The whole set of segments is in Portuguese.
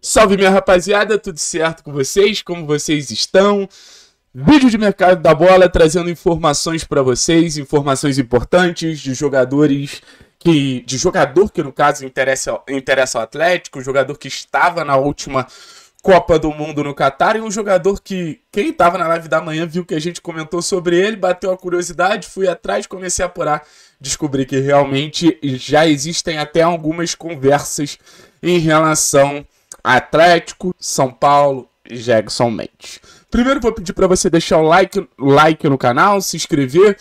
Salve minha rapaziada, tudo certo com vocês? Como vocês estão? Vídeo de mercado da bola trazendo informações para vocês, informações importantes de jogadores que de jogador que no caso interessa interessa ao Atlético, jogador que estava na última Copa do Mundo no Catar e um jogador que quem estava na live da manhã viu que a gente comentou sobre ele, bateu a curiosidade, fui atrás, comecei a apurar, descobri que realmente já existem até algumas conversas em relação Atlético, São Paulo e Jackson Mendes. Primeiro vou pedir para você deixar o like, like no canal, se inscrever,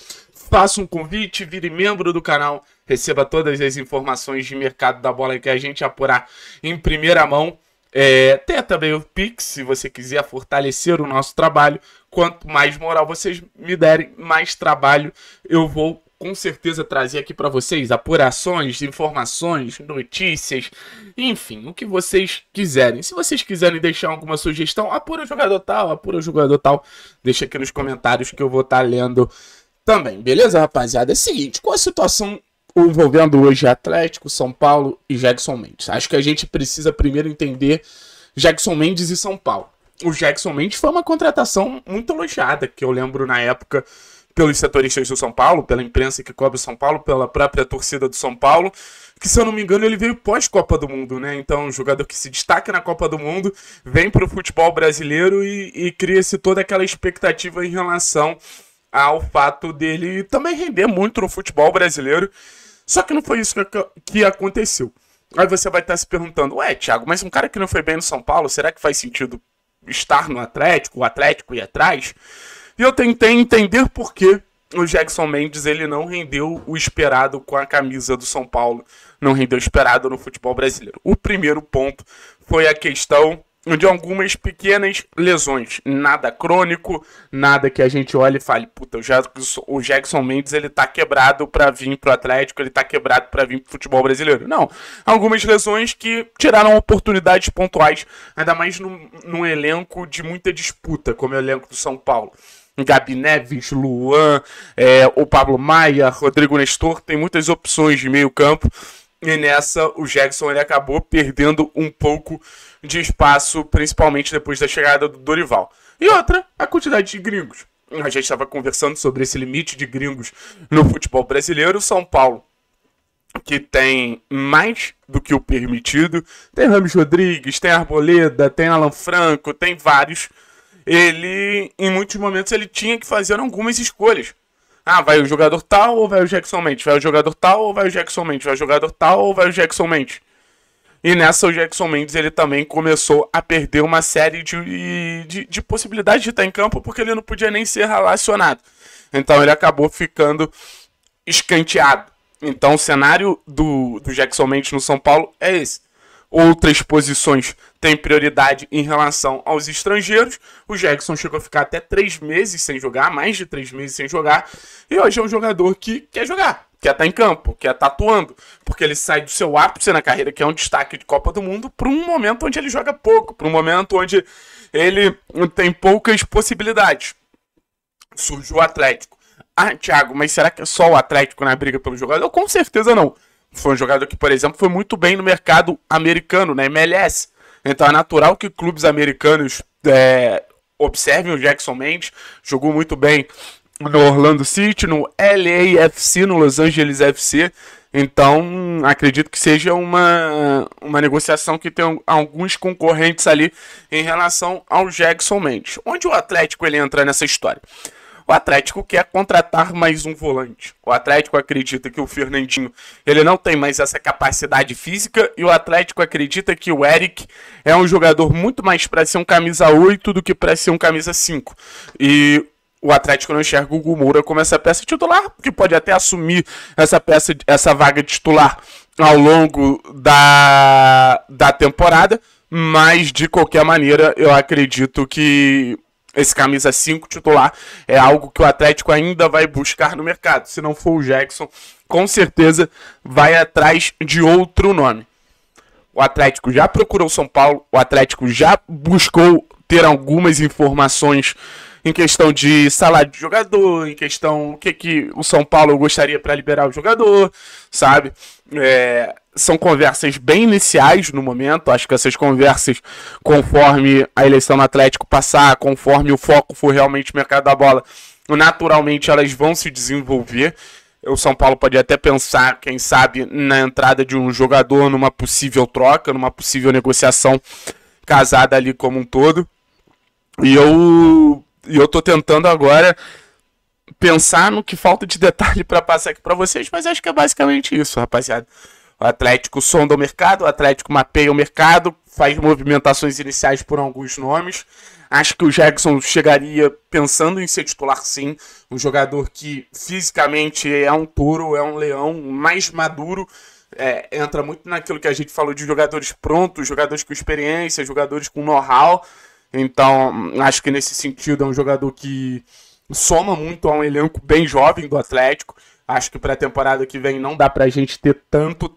faça um convite, vire membro do canal, receba todas as informações de mercado da bola que a gente apurar em primeira mão. É, tem também o Pix, se você quiser fortalecer o nosso trabalho. Quanto mais moral vocês me derem, mais trabalho eu vou com certeza trazer aqui para vocês apurações, informações, notícias, enfim, o que vocês quiserem. Se vocês quiserem deixar alguma sugestão, apura o jogador tal, apura o jogador tal, deixa aqui nos comentários que eu vou estar tá lendo também, beleza, rapaziada? É o seguinte, qual a situação envolvendo hoje Atlético, São Paulo e Jackson Mendes? Acho que a gente precisa primeiro entender Jackson Mendes e São Paulo. O Jackson Mendes foi uma contratação muito elogiada, que eu lembro na época pelos setoristas do São Paulo, pela imprensa que cobre o São Paulo, pela própria torcida do São Paulo, que se eu não me engano ele veio pós-Copa do Mundo, né? Então, um jogador que se destaca na Copa do Mundo, vem para o futebol brasileiro e, e cria-se toda aquela expectativa em relação ao fato dele também render muito no futebol brasileiro. Só que não foi isso que, que aconteceu. Aí você vai estar se perguntando, ué, Thiago, mas um cara que não foi bem no São Paulo, será que faz sentido estar no Atlético, o Atlético ir atrás? E eu tentei entender por que o Jackson Mendes ele não rendeu o esperado com a camisa do São Paulo, não rendeu o esperado no futebol brasileiro. O primeiro ponto foi a questão de algumas pequenas lesões, nada crônico, nada que a gente olhe e fale, puta, o Jackson Mendes ele tá quebrado para vir pro Atlético, ele tá quebrado para vir pro futebol brasileiro. Não, algumas lesões que tiraram oportunidades pontuais, ainda mais num, num elenco de muita disputa, como é o elenco do São Paulo. Gabi Neves, Luan, é, o Pablo Maia, Rodrigo Nestor, tem muitas opções de meio campo. E nessa, o Jackson ele acabou perdendo um pouco de espaço, principalmente depois da chegada do Dorival. E outra, a quantidade de gringos. A gente estava conversando sobre esse limite de gringos no futebol brasileiro. São Paulo, que tem mais do que o permitido, tem Ramos Rodrigues, tem Arboleda, tem Alan Franco, tem vários ele, em muitos momentos, ele tinha que fazer algumas escolhas. Ah, vai o jogador tal ou vai o Jackson Mendes? Vai o jogador tal ou vai o Jackson Mendes? Vai o jogador tal ou vai o Jackson Mendes? E nessa o Jackson Mendes ele também começou a perder uma série de, de, de possibilidades de estar em campo porque ele não podia nem ser relacionado. Então ele acabou ficando escanteado. Então o cenário do, do Jackson Mendes no São Paulo é esse outras posições têm prioridade em relação aos estrangeiros. O Jackson chegou a ficar até três meses sem jogar, mais de três meses sem jogar, e hoje é um jogador que quer jogar, quer estar tá em campo, quer estar tá atuando, porque ele sai do seu ápice na carreira, que é um destaque de Copa do Mundo, para um momento onde ele joga pouco, para um momento onde ele tem poucas possibilidades. Surgiu o Atlético. Ah, Thiago, mas será que é só o Atlético na briga pelo jogador? Com certeza não. Foi um jogador que, por exemplo, foi muito bem no mercado americano, na MLS. Então é natural que clubes americanos é, observem o Jackson Mendes. Jogou muito bem no Orlando City, no LAFC, no Los Angeles FC. Então, acredito que seja uma, uma negociação que tem alguns concorrentes ali em relação ao Jackson Mendes. Onde o Atlético ele entra nessa história? O Atlético quer contratar mais um volante. O Atlético acredita que o Fernandinho ele não tem mais essa capacidade física e o Atlético acredita que o Eric é um jogador muito mais para ser um camisa 8 do que para ser um camisa 5. E o Atlético não enxerga o Gumura como essa peça titular, que pode até assumir essa peça, essa vaga titular ao longo da, da temporada, mas de qualquer maneira eu acredito que esse camisa 5 titular é algo que o Atlético ainda vai buscar no mercado. Se não for o Jackson, com certeza vai atrás de outro nome. O Atlético já procurou São Paulo, o Atlético já buscou ter algumas informações em questão de salário de jogador, em questão o que, que o São Paulo gostaria para liberar o jogador, sabe? É, são conversas bem iniciais no momento. Acho que essas conversas, conforme a eleição no Atlético passar, conforme o foco for realmente o mercado da bola, naturalmente elas vão se desenvolver. O São Paulo pode até pensar, quem sabe, na entrada de um jogador, numa possível troca, numa possível negociação casada ali como um todo. E eu, eu tô tentando agora pensar no que falta de detalhe para passar aqui para vocês, mas acho que é basicamente isso, rapaziada. O Atlético sonda o mercado, o Atlético mapeia o mercado, faz movimentações iniciais por alguns nomes. Acho que o Jackson chegaria pensando em ser titular sim, um jogador que fisicamente é um touro, é um leão, mais maduro. É, entra muito naquilo que a gente falou de jogadores prontos, jogadores com experiência, jogadores com know-how. Então, acho que nesse sentido é um jogador que soma muito a um elenco bem jovem do Atlético. Acho que para a temporada que vem não dá para a gente ter tanto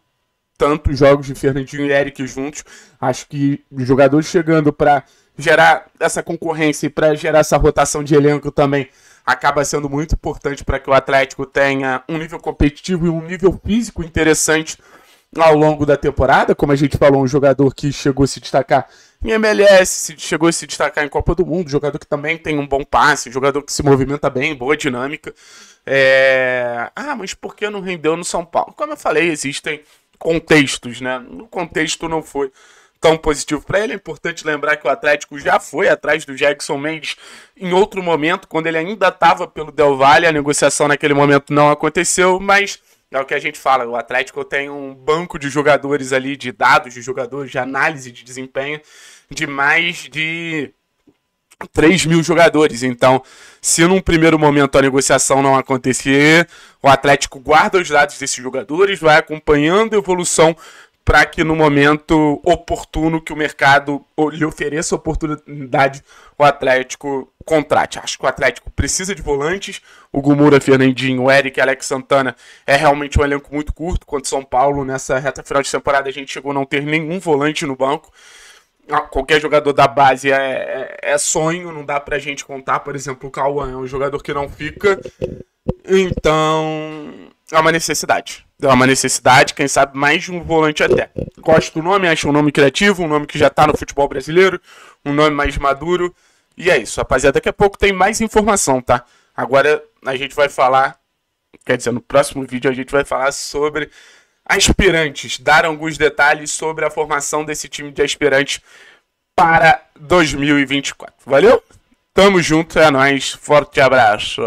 tantos jogos de Fernandinho e Eric juntos. Acho que jogadores chegando para gerar essa concorrência e para gerar essa rotação de elenco também acaba sendo muito importante para que o Atlético tenha um nível competitivo e um nível físico interessante ao longo da temporada. Como a gente falou, um jogador que chegou a se destacar em MLS, chegou a se destacar em Copa do Mundo, jogador que também tem um bom passe, jogador que se movimenta bem, boa dinâmica. É... Ah, mas por que não rendeu no São Paulo? Como eu falei, existem contextos, né? No contexto não foi tão positivo para ele. É importante lembrar que o Atlético já foi atrás do Jackson Mendes em outro momento, quando ele ainda estava pelo Del Valle. A negociação naquele momento não aconteceu, mas é o que a gente fala. O Atlético tem um banco de jogadores ali, de dados de jogadores, de análise de desempenho, de mais de 3 mil jogadores. Então, se num primeiro momento a negociação não acontecer, o Atlético guarda os dados desses jogadores, vai acompanhando a evolução para que no momento oportuno que o mercado lhe ofereça oportunidade, o Atlético contrate. Acho que o Atlético precisa de volantes. O Gumura, Fernandinho, o Eric Alex Santana é realmente um elenco muito curto. Quanto São Paulo, nessa reta final de temporada, a gente chegou a não ter nenhum volante no banco. Ah, qualquer jogador da base é, é, é, sonho, não dá pra gente contar. Por exemplo, o Cauã é um jogador que não fica. Então, é uma necessidade. É uma necessidade, quem sabe mais de um volante até. Gosto do nome, acho um nome criativo, um nome que já tá no futebol brasileiro, um nome mais maduro. E é isso, rapaziada. Daqui a pouco tem mais informação, tá? Agora a gente vai falar. Quer dizer, no próximo vídeo a gente vai falar sobre aspirantes, dar alguns detalhes sobre a formação desse time de aspirantes para 2024. Valeu? Tamo junto, é nóis. Forte abraço.